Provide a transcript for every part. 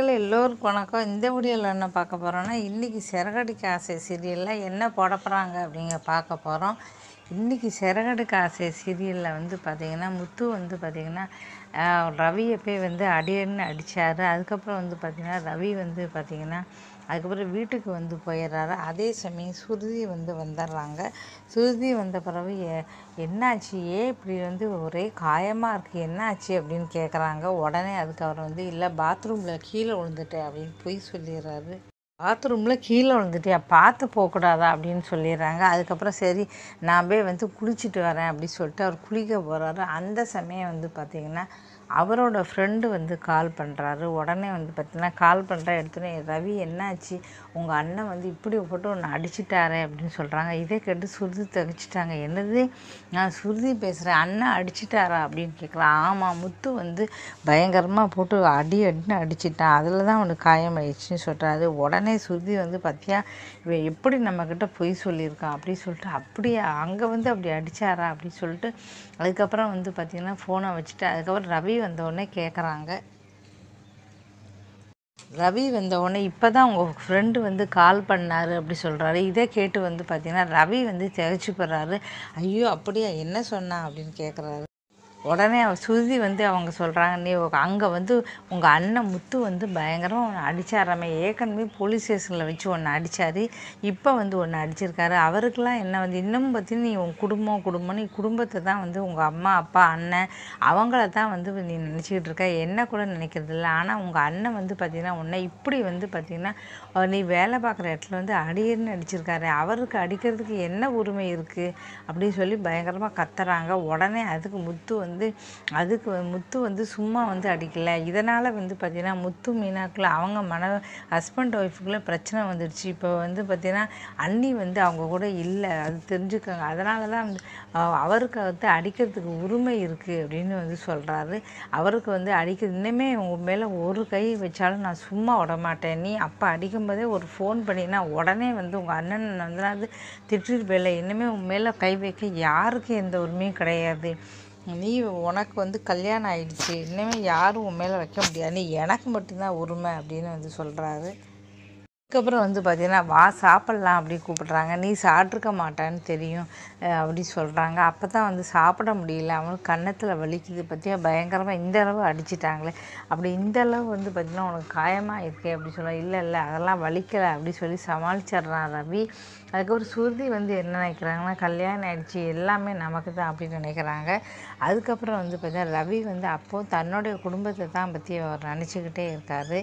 எல்லோருக்கும் வணக்கம் இந்த வீடியோவில் என்ன பார்க்க போகிறோன்னா இன்றைக்கி சிறகடிக்க ஆசை சீரியலில் என்ன போட போகிறாங்க அப்படிங்க பார்க்க போகிறோம் இன்றைக்கி சிறகடுக்க ஆசை சீரியலில் வந்து பார்த்திங்கன்னா முத்து வந்து பார்த்திங்கன்னா ரவியை போய் வந்து அடியன்னு அடித்தார் அதுக்கப்புறம் வந்து பார்த்திங்கன்னா ரவி வந்து பார்த்திங்கன்னா அதுக்கப்புறம் வீட்டுக்கு வந்து போயிடுறாரு அதே சமயம் சுருதி வந்து வந்துடுறாங்க சுருதி வந்த பிறகு என்னாச்சு ஏன் இப்படி வந்து ஒரே காயமாக இருக்குது என்னாச்சு அப்படின்னு கேட்குறாங்க உடனே அதுக்கு அவர் வந்து இல்லை பாத்ரூமில் கீழே விழுந்துட்டேன் அப்படின்னு போய் சொல்லிடுறாரு பாத்ரூமில் கீழே விழுந்துட்டியா பார்த்து போகக்கூடாதா அப்படின்னு சொல்லிடுறாங்க அதுக்கப்புறம் சரி நான் போய் வந்து குளிச்சுட்டு வரேன் அப்படின்னு சொல்லிட்டு அவர் குளிக்க போகிறாரு அந்த சமயம் வந்து பார்த்திங்கன்னா அவரோட ஃப்ரெண்டு வந்து கால் பண்ணுறாரு உடனே வந்து பார்த்திங்கன்னா கால் பண்ணுற எடுத்துனே ரவி என்னாச்சு உங்கள் அண்ணன் வந்து இப்படி போட்டு ஒன்று அடிச்சிட்டாரு அப்படின்னு சொல்கிறாங்க இதே கேட்டு சுருதி தகிச்சிட்டாங்க என்னது நான் சுருதி பேசுகிறேன் அண்ணன் அடிச்சிட்டாரா அப்படின்னு கேட்குறான் ஆமாம் முத்து வந்து பயங்கரமாக போட்டு அடி அடின்னு அடிச்சிட்டான் அதில் தான் அவனுக்கு காயம் ஆயிடுச்சுன்னு சொல்கிறாரு உடனே சுருதி வந்து பார்த்தியா இவன் எப்படி நம்மக்கிட்ட பொய் சொல்லியிருக்கான் அப்படின்னு சொல்லிட்டு அப்படியே அங்கே வந்து அப்படி அடித்தாரா அப்படின்னு சொல்லிட்டு அதுக்கப்புறம் வந்து பார்த்திங்கன்னா ஃபோனை வச்சுட்டு அதுக்கப்புறம் ரவி வந்தவுடனே கேட்குறாங்க ரவி வந்தவுடனே இப்போ தான் உங்கள் ஃப்ரெண்டு வந்து கால் பண்ணார் அப்படி சொல்கிறாரு இதை கேட்டு வந்து பார்த்தீங்கன்னா ரவி வந்து திகச்சு போடுறாரு ஐயோ அப்படியா என்ன சொன்னா அப்படின்னு கேட்குறாரு உடனே சுருதி வந்து அவங்க சொல்கிறாங்க நீ அங்கே வந்து உங்கள் அண்ணன் முத்து வந்து பயங்கரமாக ஒன்று அடித்தாராமே ஏற்கனவே போலீஸ் ஸ்டேஷனில் வச்சு ஒன்று அடித்தார் இப்போ வந்து ஒன்று அடிச்சிருக்காரு அவருக்கெல்லாம் என்ன வந்து இன்னமும் பற்றி நீ உன் குடும்பம் குடும்பம் நீ குடும்பத்தை தான் வந்து உங்கள் அம்மா அப்பா அண்ணன் அவங்கள தான் வந்து நீ நினச்சிக்கிட்டு இருக்க என்ன கூட நினைக்கிறது இல்லை ஆனால் உங்கள் அண்ணன் வந்து பார்த்திங்கன்னா உன்னை இப்படி வந்து பார்த்திங்கன்னா நீ வேலை பார்க்குற இடத்துல வந்து அடியர்னு அடிச்சிருக்காரு அவருக்கு அடிக்கிறதுக்கு என்ன உரிமை இருக்குது அப்படின்னு சொல்லி பயங்கரமாக கத்துறாங்க உடனே அதுக்கு முத்து வந்து வந்து அதுக்கு முத்து வந்து சும்மா வந்து அடிக்கலை இதனால் வந்து பார்த்திங்கன்னா முத்து மீனாக்கில் அவங்க மன ஹஸ்பண்ட் ஒய்ஃபுக்குள்ளே பிரச்சனை வந்துடுச்சு இப்போ வந்து பார்த்திங்கன்னா அண்ணி வந்து அவங்க கூட இல்லை அது தெரிஞ்சுக்கோங்க அதனால தான் வந்து அவருக்கு வந்து அடிக்கிறதுக்கு உரிமை இருக்குது அப்படின்னு வந்து சொல்கிறாரு அவருக்கு வந்து அடிக்க இன்னுமே உங்கள் மேலே ஒரு கை வச்சாலும் நான் சும்மா விடமாட்டேன் நீ அப்போ அடிக்கும்போதே ஒரு ஃபோன் பண்ணினா உடனே வந்து உங்கள் அண்ணன் வந்து நான் இன்னுமே போயிடல உன் மேலே கை வைக்க யாருக்கும் எந்த உரிமையும் கிடையாது நீ உனக்கு வந்து கல்யாணம் ஆயிடுச்சு இனிமேல் யாரும் உன் மேலே வைக்க முடியாது நீ எனக்கு மட்டும்தான் உரிமை அப்படின்னு வந்து சொல்கிறாரு அதுக்கப்புறம் வந்து பார்த்தீங்கன்னா வா சாப்பிட்லாம் அப்படி கூப்பிட்றாங்க நீ சாப்பிட்ருக்க மாட்டான்னு தெரியும் அப்படி சொல்கிறாங்க அப்போ தான் வந்து சாப்பிட முடியல அவனுக்கு கன்னத்தில் வலிக்குது பற்றியா பயங்கரமாக இந்த அளவு அடிச்சிட்டாங்களே அப்படி இந்த அளவு வந்து பார்த்திங்கன்னா உனக்கு காயமாக இருக்கே அப்படி சொல்ல இல்லை இல்லை அதெல்லாம் வலிக்கலை அப்படி சொல்லி சமாளிச்சிட்றான் ரவி அதுக்கப்புறம் சுருதி வந்து என்ன நினைக்கிறாங்கன்னா கல்யாணம் ஆகிடுச்சி எல்லாமே நமக்கு தான் அப்படின்னு நினைக்கிறாங்க அதுக்கப்புறம் வந்து பார்த்தீங்கன்னா ரவி வந்து அப்போது தன்னுடைய குடும்பத்தை தான் பற்றி அவர் நினச்சிக்கிட்டே இருக்கார்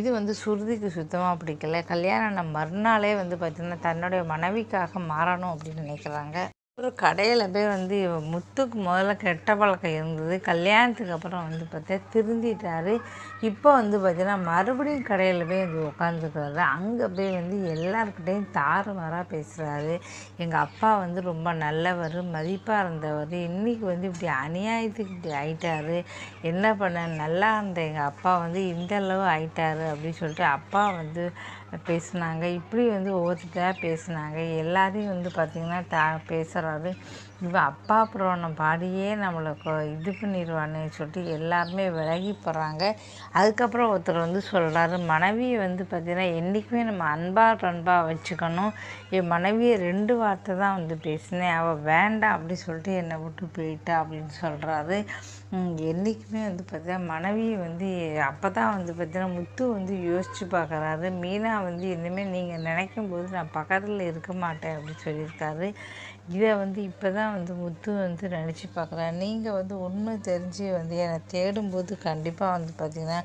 இது வந்து சுருதிக்கு சுத்தமாக பிடிக்கல கல்யாணம் மறுநாளே வந்து பார்த்திங்கன்னா தன்னுடைய மனைவிக்காக மாறணும் அப்படின்னு நினைக்கிறாங்க ஒரு கடையில் போய் வந்து முத்துக்கு முதல்ல கெட்ட பழக்கம் இருந்தது கல்யாணத்துக்கு அப்புறம் வந்து பார்த்தா திருந்திட்டாரு இப்போ வந்து பார்த்தீங்கன்னா மறுபடியும் கடையில் போய் வந்து உட்காந்துருக்காரு அங்கே போய் வந்து தாறு தாறுமாறாக பேசுகிறாரு எங்கள் அப்பா வந்து ரொம்ப நல்லவர் மதிப்பாக இருந்தவர் இன்றைக்கி வந்து இப்படி அநியாயத்துக்கு இப்படி ஆயிட்டார் என்ன பண்ண நல்லா இருந்த எங்கள் அப்பா வந்து இந்தளவு ஆயிட்டார் அப்படின்னு சொல்லிட்டு அப்பா வந்து பேசினாங்க இப்படி வந்து ஒவ்வொருத்தராக பேசினாங்க எல்லாரையும் வந்து பார்த்திங்கன்னா த பேசுகிறாரு இவன் அப்பா புராணம் பாடியே நம்மளுக்கு இது பண்ணிடுவானே சொல்லிட்டு எல்லாருமே விலகி போகிறாங்க அதுக்கப்புறம் ஒருத்தர் வந்து சொல்கிறாரு மனைவியை வந்து பார்த்திங்கன்னா என்றைக்குமே நம்ம அன்பாக பண்பாக வச்சுக்கணும் என் மனைவியை ரெண்டு வார்த்தை தான் வந்து பேசினேன் அவள் வேண்டாம் அப்படி சொல்லிட்டு என்னை விட்டு போயிட்டா அப்படின்னு சொல்கிறாரு என்றைக்குமே வந்து பார்த்திங்கன்னா மனைவியை வந்து அப்போ தான் வந்து பார்த்திங்கன்னா முத்து வந்து யோசித்து பார்க்குறாரு மீனா வந்து இனிமேல் நீங்கள் நினைக்கும் போது நான் பக்கத்தில் இருக்க மாட்டேன் அப்படின்னு சொல்லியிருக்காரு இதை வந்து இப்போ தான் நான் வந்து முத்து வந்து நினச்சி பார்க்குறேன் நீங்கள் வந்து உண்மை தெரிஞ்சு வந்து என்னை தேடும்போது கண்டிப்பாக வந்து பார்த்திங்கன்னா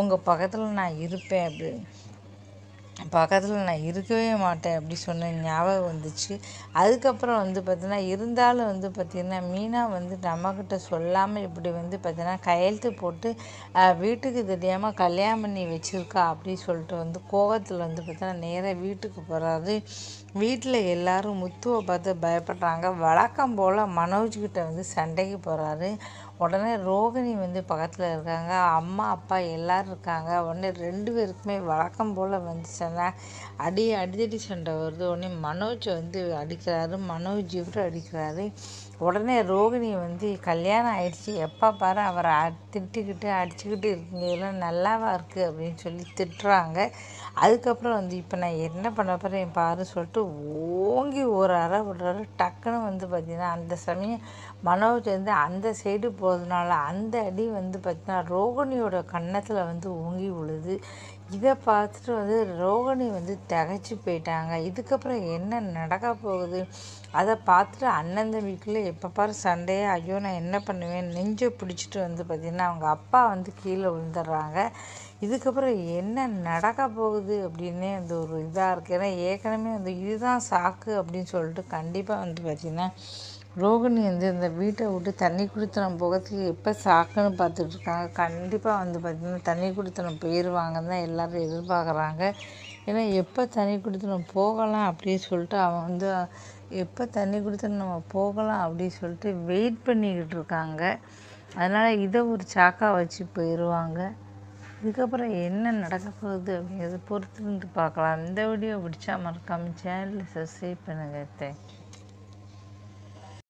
உங்கள் பக்கத்தில் நான் இருப்பேன் அப்படி பக்கத்தில் நான் இருக்கவே மாட்டேன் அப்படி சொன்ன ஞாபகம் வந்துச்சு அதுக்கப்புறம் வந்து பார்த்திங்கன்னா இருந்தாலும் வந்து பார்த்திங்கன்னா மீனா வந்து நம்மக்கிட்ட சொல்லாமல் இப்படி வந்து பார்த்திங்கன்னா கையெழுத்து போட்டு வீட்டுக்கு தெரியாமல் கல்யாணம் பண்ணி வச்சுருக்கா அப்படின்னு சொல்லிட்டு வந்து கோவத்தில் வந்து பார்த்திங்கன்னா நேராக வீட்டுக்கு போகிறாரு வீட்டில் எல்லாரும் முத்துவை பார்த்து பயப்படுறாங்க வழக்கம் போல் மனோஜ்கிட்ட வந்து சண்டைக்கு போகிறாரு உடனே ரோகிணி வந்து பக்கத்தில் இருக்காங்க அம்மா அப்பா எல்லோரும் இருக்காங்க உடனே ரெண்டு பேருக்குமே வழக்கம் போல் வந்து சண்டை அடி அடிதடி சண்டை வருது உடனே மனோஜ் வந்து அடிக்கிறாரு மனோஜ் இவரும் அடிக்கிறாரு உடனே ரோகிணி வந்து கல்யாணம் ஆயிடுச்சு எப்போ பாரு அவரை திட்டுக்கிட்டு அடிச்சுக்கிட்டு இருக்குங்க நல்லாவா இருக்குது அப்படின்னு சொல்லி திட்டுறாங்க அதுக்கப்புறம் வந்து இப்போ நான் என்ன பண்ண போகிறேன் பாரு சொல்லிட்டு ஓங்கி ஒரு அரை விடுறாரு டக்குன்னு வந்து பார்த்திங்கன்னா அந்த சமயம் மனோஜ் வந்து அந்த சைடு போகிறதுனால அந்த அடி வந்து பார்த்திங்கன்னா ரோகிணியோட கன்னத்தில் வந்து ஓங்கி விழுது இதை பார்த்துட்டு வந்து ரோகிணி வந்து தகைச்சு போயிட்டாங்க இதுக்கப்புறம் என்ன நடக்க போகுது அதை பார்த்துட்டு அண்ணன் தம்பிக்குள்ளே எப்போ பாரு சண்டையே ஐயோ நான் என்ன பண்ணுவேன் நெஞ்சை பிடிச்சிட்டு வந்து பார்த்திங்கன்னா அவங்க அப்பா வந்து கீழே விழுந்துடுறாங்க இதுக்கப்புறம் என்ன நடக்க போகுது அப்படின்னே அந்த ஒரு இதாக இருக்குது ஏன்னா ஏற்கனவே வந்து இதுதான் சாக்கு அப்படின்னு சொல்லிட்டு கண்டிப்பாக வந்து பார்த்திங்கன்னா ரோகிணி வந்து இந்த வீட்டை விட்டு தண்ணி குடித்தனம் போகிறதுக்கு எப்போ சாக்குன்னு பார்த்துட்டு இருக்காங்க கண்டிப்பாக வந்து பார்த்திங்கன்னா தண்ணி குடித்தனம் போயிடுவாங்கன்னு தான் எல்லோரும் எதிர்பார்க்குறாங்க ஏன்னா எப்போ தண்ணி குடித்தனம் போகலாம் அப்படின்னு சொல்லிட்டு அவன் வந்து எப்போ தண்ணி குடித்தனம் நம்ம போகலாம் அப்படின்னு சொல்லிட்டு வெயிட் பண்ணிக்கிட்டு இருக்காங்க அதனால் இதை ஒரு சாக்காக வச்சு போயிடுவாங்க இதுக்கப்புறம் என்ன நடக்க போகுது அப்படிங்கிறத பொறுத்துருந்து பார்க்கலாம் இந்த வீடியோ பிடிச்சா மறக்காமல் சேனலில் சப்ஸ்கிரைப் பண்ணுங்கள் தேங்க்யூ